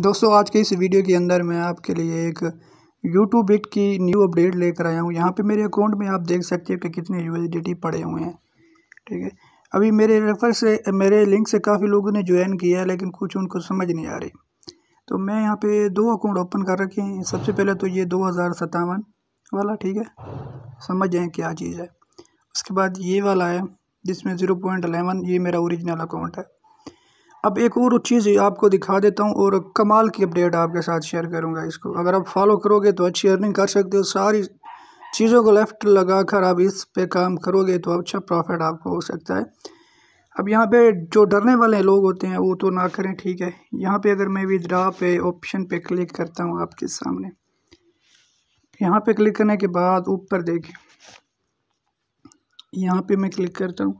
दोस्तों आज के इस वीडियो के अंदर मैं आपके लिए एक यूट्यूब बिट की न्यू अपडेट लेकर आया हूँ यहाँ पे मेरे अकाउंट में आप देख सकते हो कि कितने यू पड़े हुए हैं ठीक है अभी मेरे रेफर से मेरे लिंक से काफ़ी लोगों ने ज्वाइन किया है लेकिन कुछ उनको समझ नहीं आ रही तो मैं यहाँ पे दो अकाउंट ओपन कर रखे हैं सबसे पहले तो ये दो हज़ार सतावन वाला ठीक है समझ जाएँ क्या चीज़ है उसके बाद ये वाला है जिसमें ज़ीरो पॉइंट अलेवन ये मेरा औरिजिनल अकाउंट है अब एक और चीज़ आपको दिखा देता हूँ और कमाल की अपडेट आपके साथ शेयर करूँगा इसको अगर आप फॉलो करोगे तो अच्छी अर्निंग कर सकते हो सारी चीज़ों को लेफ़्ट लगा कर आप इस पे काम करोगे तो अच्छा प्रॉफिट आपको हो सकता है अब यहाँ पे जो डरने वाले लोग होते हैं वो तो ना करें ठीक है यहाँ पे अगर मैं विद्रा पे ऑप्शन पे क्लिक करता हूँ आपके सामने यहाँ पे क्लिक करने के बाद ऊपर देखें यहाँ पे मैं क्लिक करता हूँ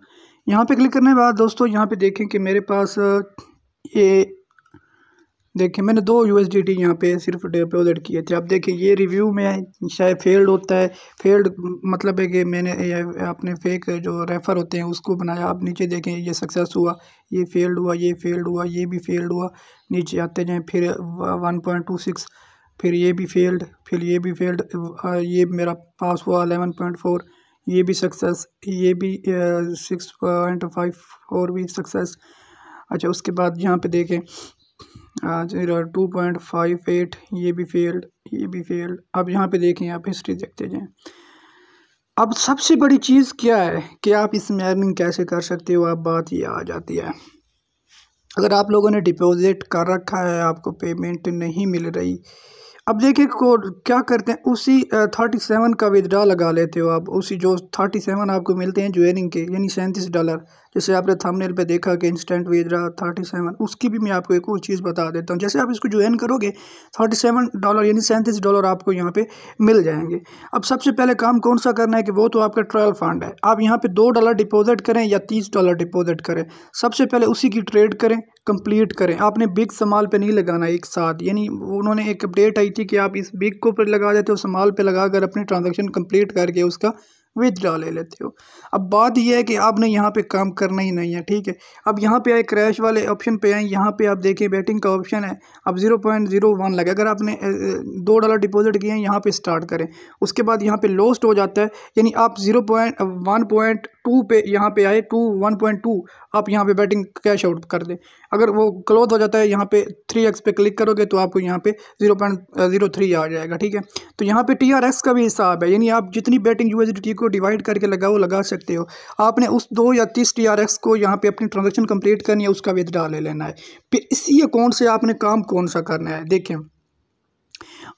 यहाँ पे क्लिक करने के बाद दोस्तों यहाँ पे देखें कि मेरे पास ये देखें मैंने दो यू एस डी टी यहाँ पर सिर्फ डिपोज़िट किए थे आप देखें ये रिव्यू में शायद फेल्ड होता है फेल्ड मतलब है कि मैंने अपने फेक जो रेफ़र होते हैं उसको बनाया आप नीचे देखें ये सक्सेस हुआ ये फेल्ड हुआ ये फेल्ड हुआ ये भी फेल्ड हुआ नीचे आते जाएँ फिर वन पॉइंट टू सिक्स फिर ये भी फेल्ड फिर ये भी फेल्ड ये मेरा पास हुआ अलेवन पॉइंट फोर ये भी सक्सेस ये भी सिक्स पॉइंट फाइव फोर भी सक्सेस अच्छा उसके बाद यहाँ पे देखें टू पॉइंट फाइव एट ये भी फेल्ड ये भी फेल्ड अब यहाँ पे देखें आप हिस्ट्री देखते जाएं अब सबसे बड़ी चीज़ क्या है कि आप इसमें अर्निंग कैसे कर सकते हो आप बात ये आ जाती है अगर आप लोगों ने डिपॉजिट कर रखा है आपको पेमेंट नहीं मिल रही अब देखिए कोड क्या करते हैं उसी थर्टी सेवन का विदड्रा लगा लेते हो आप उसी जो थर्टी सेवन आपको मिलते हैं ज्वेनिंग के यानी सैंतीस डॉलर जैसे आपने थंबनेल पे देखा कि इंस्टेंट विदड्रा थर्टी सेवन उसकी भी मैं आपको एक और चीज़ बता देता हूँ जैसे आप इसको ज्वाइन करोगे थर्टी सेवन डॉलर यानी सैंतीस डॉलर आपको यहाँ पर मिल जाएंगे अब सबसे पहले काम कौन सा करना है कि वो तो आपका ट्रायल फंड है आप यहाँ पर दो डॉलर डिपॉजिट करें या तीस डॉलर डिपॉजिट करें सबसे पहले उसी की ट्रेड करें कंप्लीट करें आपने बिग समाल पर नहीं लगाना एक साथ यानी उन्होंने एक अपडेट आई थी कि आप इस बिग को पर लगा देते हो समाल पे लगा कर अपनी ट्रांजेक्शन कंप्लीट करके उसका विदड्रा ले लेते हो अब बात यह है कि आपने यहाँ पे काम करना ही नहीं है ठीक है अब यहाँ पे आए क्रैश वाले ऑप्शन पे आए यहाँ पे आप देखें बैटिंग का ऑप्शन है अब जीरो पॉइंट जीरो वन लगे अगर आपने दो डॉलर डिपॉजिट किए हैं यहाँ पे स्टार्ट करें उसके बाद यहाँ पे लॉस्ट हो जाता है यानी आप zero point one point two पे यहाँ पे आए टू वन पॉइंट टू आप यहाँ पे बैटिंग कैश आउट कर दें अगर वो क्लोज हो जाता है यहाँ पे थ्री एक्स पे क्लिक करोगे तो आपको यहाँ पे जीरो पॉइंट जीरो थ्री आ जाएगा ठीक है तो यहाँ पे टी आर एक्स का भी हिसाब है यानी आप जितनी बैटिंग यू टी को डिवाइड करके लगाओ लगा सकते हो आपने उस दो या तीस टी आर एक्स को यहाँ पर अपनी ट्रांजेक्शन कम्प्लीट करनी है उसका विदड्रा ले लेना है फिर इसी अकाउंट से आपने काम कौन सा करना है देखें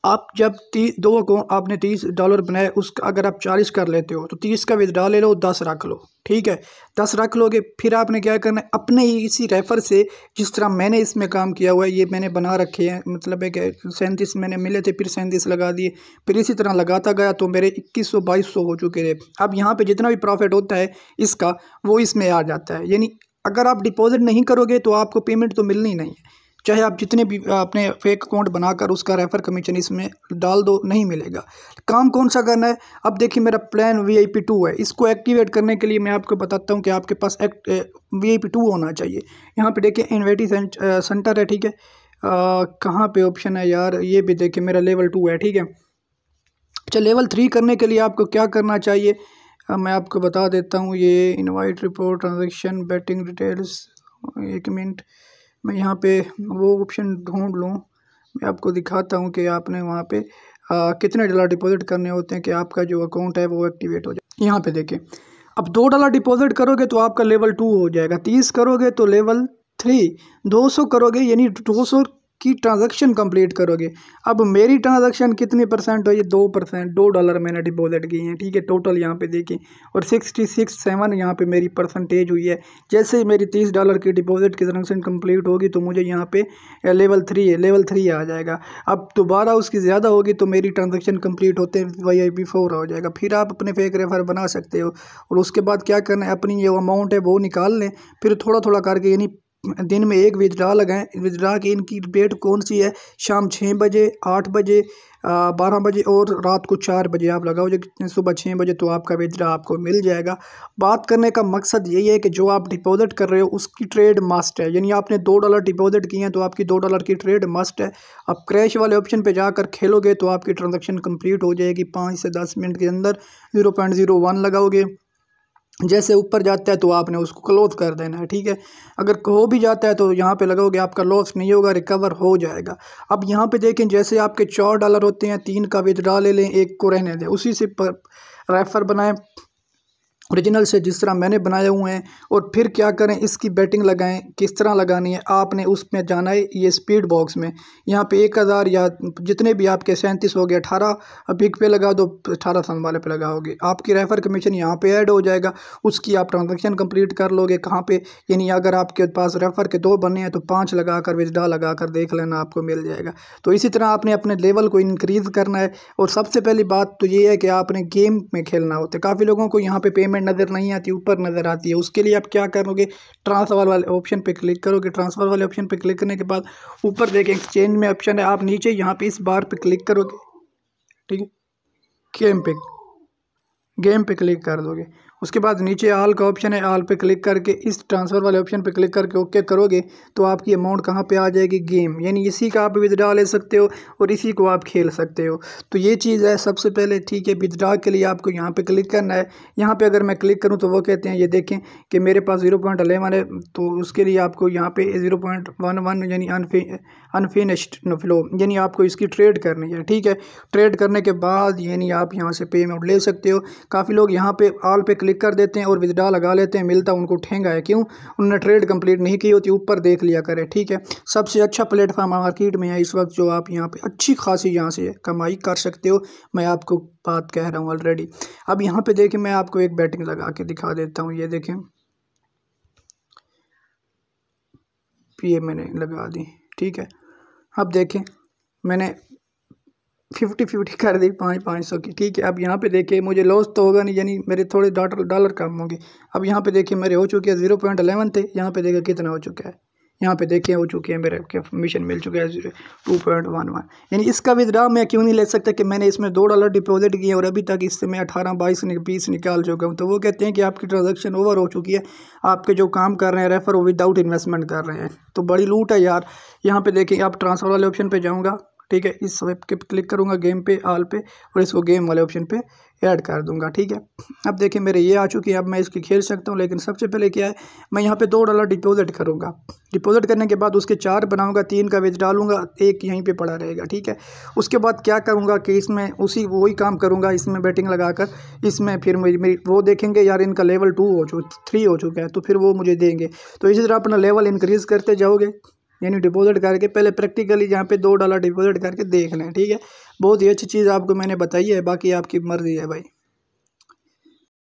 आप जब ती दो को आपने तीस डॉलर बनाए उसका अगर आप चालीस कर लेते हो तो तीस का विदड्रा ले लो दस रख लो ठीक है दस रख लोगे फिर आपने क्या करना है अपने ही इसी रेफ़र से जिस तरह मैंने इसमें काम किया हुआ है ये मैंने बना रखे हैं मतलब है कि सैंतीस मैंने मिले थे फिर सैंतीस लगा दिए फिर इसी तरह लगाता गया तो मेरे इक्कीस सौ बाईस सौ हो चुके थे अब यहाँ पर जितना भी प्रॉफिट होता है इसका वो इसमें आ जाता है यानी अगर आप डिपॉज़िट नहीं करोगे तो आपको पेमेंट तो मिलनी नहीं है चाहे आप जितने भी अपने फेक अकाउंट बनाकर उसका रेफ़र कमीशन इसमें डाल दो नहीं मिलेगा काम कौन सा करना है अब देखिए मेरा plan V I P two है इसको एक्टिवेट करने के लिए मैं आपको बताता हूँ कि आपके पास act V I P two होना चाहिए यहाँ पे देखिए इन्वेटी सेंटर है ठीक है कहाँ पे ऑप्शन है यार ये भी देखिए मेरा लेवल टू है ठीक है अच्छा लेवल थ्री करने के लिए आपको क्या करना चाहिए आ, मैं आपको बता देता हूँ ये invite report transaction betting details एक मिनट मैं यहाँ पे वो ऑप्शन ढूंढ लूँ मैं आपको दिखाता हूँ कि आपने वहाँ पे आ, कितने डॉलर डिपॉजिट करने होते हैं कि आपका जो अकाउंट है वो एक्टिवेट हो जाए यहाँ पे देखें अब दो डॉलर डिपॉजिट करोगे तो आपका लेवल टू हो जाएगा तीस करोगे तो लेवल थ्री दो सौ करोगे यानी दो सौ की ट्रांजैक्शन कंप्लीट करोगे अब मेरी ट्रांजैक्शन कितने परसेंट हुई दो परसेंट दो डॉलर मैंने डिपॉजिट किए हैं ठीक है टोटल यहाँ पे देखें और सिक्सटी सिक्स सेवन यहाँ पर मेरी परसेंटेज हुई है जैसे ही मेरी तीस डॉलर की डिपॉजिट की ट्रांजेक्शन कंप्लीट होगी तो मुझे यहाँ पे लेवल थ्री है लेवल थ्री आ जाएगा अब दोबारा उसकी ज़्यादा होगी तो मेरी ट्रांजेक्शन कम्प्लीट होते वाई आई पी फोर हो जाएगा फिर आप अपने फेक रेफर बना सकते हो और उसके बाद क्या करना है अपनी जो अमाउंट है वो निकाल लें फिर थोड़ा थोड़ा करके यानी दिन में एक विदड्रा लगाएँ विदड्रा की इनकी डेट कौन सी है शाम छः बजे आठ बजे बारह बजे और रात को चार बजे आप लगाओ जो सुबह छः बजे तो आपका विदड्रा आपको मिल जाएगा बात करने का मकसद यही है कि जो आप डिपॉजिट कर रहे हो उसकी ट्रेड मस्ट है यानी आपने दो डॉलर डिपॉजिट किए हैं तो आपकी दो डॉलर की ट्रेड मस्ट है आप क्रैश वाले ऑप्शन पर जाकर खेलोगे तो आपकी ट्रांजेक्शन कम्प्लीट हो जाएगी पाँच से दस मिनट के अंदर ज़ीरो पॉइंट ज़ीरो वन लगाओगे जैसे ऊपर जाता है तो आपने उसको क्लोज कर देना है ठीक है अगर हो भी जाता है तो यहाँ पे लगाओगे आपका लॉस नहीं होगा रिकवर हो जाएगा अब यहाँ पे देखें जैसे आपके चार डॉलर होते हैं तीन का विदड्रा ले लें एक को रहने दें उसी से पर रेफर बनाएं ओरिजिनल से जिस तरह मैंने बनाए हुए हैं और फिर क्या करें इसकी बैटिंग लगाएं किस तरह लगानी है आपने उसमें जाना है ये स्पीड बॉक्स में यहाँ पे एक हज़ार या जितने भी आपके सैंतीस हो गए अठारह पिक पे लगा दो अठारह सन वाले पे लगाओगे आपकी रेफर कमीशन यहाँ पे ऐड हो जाएगा उसकी आप ट्रांजेक्शन कम्प्लीट कर लोगे कहाँ पर यानी अगर आपके पास रेफर के दो बने हैं तो पाँच लगा कर विजडा लगा कर देख लेना आपको मिल जाएगा तो इसी तरह आपने अपने लेवल को इनक्रीज़ करना है और सबसे पहली बात तो ये है कि आपने गेम में खेलना होता है काफ़ी लोगों को यहाँ पर पेमेंट नज़र नहीं आती ऊपर नज़र आती है उसके लिए आप क्या करोगे ट्रांसफर वाले ऑप्शन पे क्लिक करोगे ट्रांसफर वाले ऑप्शन पे क्लिक करने के बाद ऊपर देखें एक्सचेंज में ऑप्शन है आप नीचे यहाँ पे इस बार पे क्लिक करोगे ठीक है गेम पे गेम पे क्लिक कर दोगे उसके बाद नीचे आल का ऑप्शन है आल पे क्लिक करके इस ट्रांसफ़र वाले ऑप्शन पे क्लिक करके ओके करोगे तो आपकी अमाउंट कहाँ पे आ जाएगी गेम यानी इसी का आप विदड्रा ले सकते हो और इसी को आप खेल सकते हो तो ये चीज़ है सबसे पहले ठीक है विदड्रा के लिए आपको यहाँ पर क्लिक करना है यहाँ पर अगर मैं क्लिक करूँ तो वो कहते हैं ये देखें कि मेरे पास ज़ीरो पॉइंट अलेवन है तो उसके लिए आपको यहाँ पर ज़ीरो पॉइंट वन वन यानी अनफिनिश्ड फ्लो यानी आपको इसकी ट्रेड करनी है ठीक है ट्रेड करने के बाद यानी आप यहाँ से पेमेंट ले सकते हो काफ़ी लोग यहाँ पर आल पे क्लिक क्लिक कर देते हैं और विदड्रा लगा लेते हैं मिलता उनको ठेंगा है क्यों उन्होंने ट्रेड कंप्लीट नहीं की होती ऊपर देख लिया करें ठीक है सबसे अच्छा प्लेटफॉर्म मार्केट में है इस वक्त जो आप यहाँ पर अच्छी खासी यहाँ से कमाई कर सकते हो मैं आपको बात कह रहा हूँ ऑलरेडी अब यहाँ पर देखें मैं आपको एक बैटिंग लगा के दिखा देता हूँ ये देखें ये मैंने लगा दी ठीक है अब देखें मैंने फिफ्टी फिफ्टी कर दी पाँच पाँच सौ की ठीक है अब यहाँ पे देखिए मुझे लॉस तो होगा नहीं यानी मेरे थोड़े डॉटर डॉलर कम होंगे अब यहाँ पे देखिए मेरे हो चुके हैं ज़ीरो पॉइंट अलेवन थे यहाँ पे देखिए कितना हो चुका है यहाँ पे देखिए हो चुके हैं मेरे कमीशन मिल चुका है zero two point one one यानी इसका विदड्रा मैं क्यों नहीं ले सकता कि मैंने इसमें दो डॉलर डिपॉजिट किए और अभी तक इससे मैं अठारह बाईस बीस निकाल चुका हूँ तो वो कहते हैं कि आपकी ट्रांजेक्शन ओवर हो चुकी है आपके जो काम कर रहे हैं रेफर वो विदाउट इन्वेस्टमेंट कर रहे हैं तो बड़ी लूट है यार यहाँ पर देखिए आप ट्रांसफर वाले ऑप्शन पर जाऊँगा ठीक है इस वेब के क्लिक करूँगा गेम पे आल पे और इसको गेम वाले ऑप्शन पे ऐड कर दूंगा ठीक है अब देखिए मेरे ये आ चुकी है अब मैं इसकी खेल सकता हूँ लेकिन सबसे पहले क्या है मैं यहाँ पे दो डॉलर डिपॉजिट करूँगा डिपॉजिट करने के बाद उसके चार बनाऊँगा तीन का वेज डालूंगा एक यहीं पे पड़ा रहेगा ठीक है उसके बाद क्या करूँगा कि इसमें उसी वही काम करूँगा इसमें बैटिंग लगाकर इसमें फिर मेरी मेरी वो देखेंगे यार इनका लेवल टू हो चुका थ्री हो चुका है तो फिर वो मुझे देंगे तो इसी तरह अपना लेवल इंक्रीज़ करते जाओगे यानी डिपॉज़िट करके पहले प्रैक्टिकली यहाँ पे दो डॉलर डिपॉज़िट करके देख लें ठीक है बहुत ही अच्छी चीज़ आपको मैंने बताई है बाकी आपकी मर्ज़ी है भाई